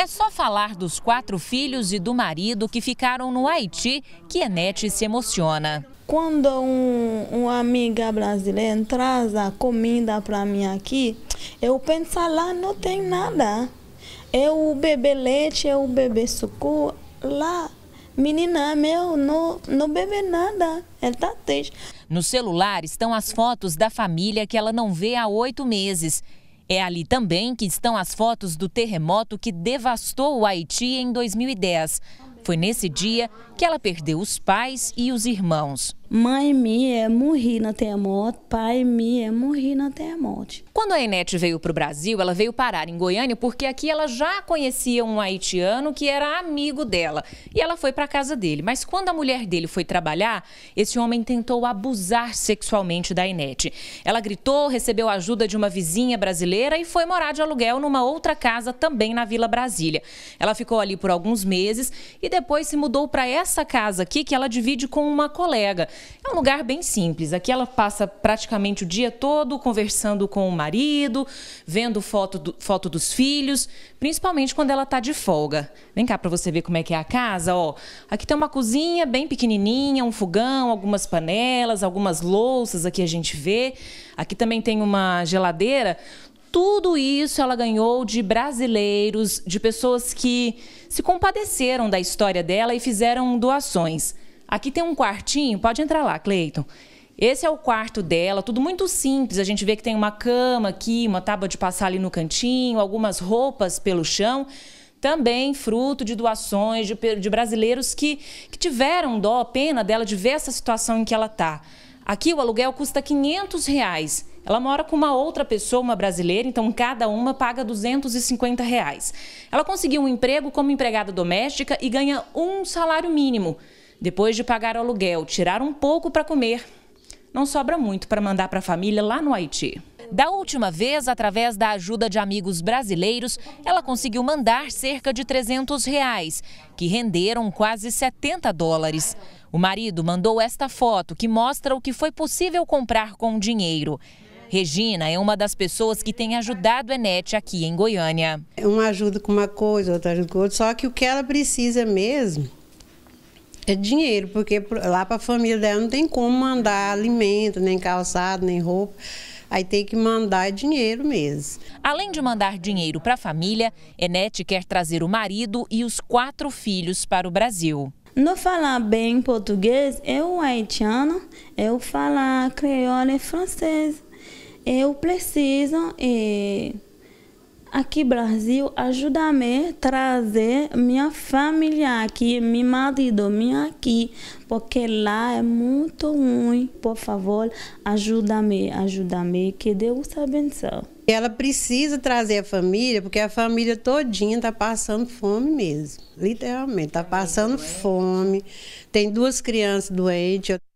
É só falar dos quatro filhos e do marido que ficaram no Haiti que Enete se emociona. Quando um, uma amiga brasileira traz a comida para mim aqui, eu penso lá não tem nada. Eu bebo leite, eu bebo suco, lá Menina, meu, não, não bebe nada. Ela tá triste. No celular estão as fotos da família que ela não vê há oito meses. É ali também que estão as fotos do terremoto que devastou o Haiti em 2010. Foi nesse dia que ela perdeu os pais e os irmãos. Mãe minha é morri na terremoto, pai minha é morri na terremoto. Quando a Enete veio para o Brasil, ela veio parar em Goiânia porque aqui ela já conhecia um haitiano que era amigo dela. E ela foi para casa dele. Mas quando a mulher dele foi trabalhar, esse homem tentou abusar sexualmente da Enete. Ela gritou, recebeu a ajuda de uma vizinha brasileira e foi morar de aluguel numa outra casa também na Vila Brasília. Ela ficou ali por alguns meses e depois se mudou para essa casa aqui que ela divide com uma colega. É um lugar bem simples. Aqui ela passa praticamente o dia todo conversando com o marido, vendo foto, do, foto dos filhos, principalmente quando ela está de folga. Vem cá para você ver como é que é a casa. Ó, aqui tem uma cozinha bem pequenininha, um fogão, algumas panelas, algumas louças aqui a gente vê. Aqui também tem uma geladeira. Tudo isso ela ganhou de brasileiros, de pessoas que se compadeceram da história dela e fizeram doações. Aqui tem um quartinho, pode entrar lá, Cleiton. Esse é o quarto dela, tudo muito simples. A gente vê que tem uma cama aqui, uma tábua de passar ali no cantinho, algumas roupas pelo chão. Também fruto de doações de, de brasileiros que, que tiveram dó, pena dela de ver essa situação em que ela está. Aqui o aluguel custa 500 reais. Ela mora com uma outra pessoa, uma brasileira, então cada uma paga 250 reais. Ela conseguiu um emprego como empregada doméstica e ganha um salário mínimo. Depois de pagar o aluguel, tirar um pouco para comer, não sobra muito para mandar para a família lá no Haiti. Da última vez, através da ajuda de amigos brasileiros, ela conseguiu mandar cerca de 300 reais, que renderam quase 70 dólares. O marido mandou esta foto, que mostra o que foi possível comprar com o dinheiro. Regina é uma das pessoas que tem ajudado a Enete aqui em Goiânia. É uma ajuda com uma coisa, outra ajuda com outra, só que o que ela precisa mesmo é dinheiro, porque lá para a família dela não tem como mandar alimento, nem calçado, nem roupa. Aí tem que mandar dinheiro mesmo. Além de mandar dinheiro para a família, Enete quer trazer o marido e os quatro filhos para o Brasil. Não falar bem português, eu haitiano, eu falar crioula e francês. Eu preciso e eh, aqui Brasil ajudar-me trazer minha família aqui, meu marido, minha aqui, porque lá é muito ruim. Por favor, ajuda-me, ajuda-me, que Deus abençoe. Ela precisa trazer a família, porque a família todinha está passando fome mesmo, literalmente, está passando fome. Tem duas crianças doentes.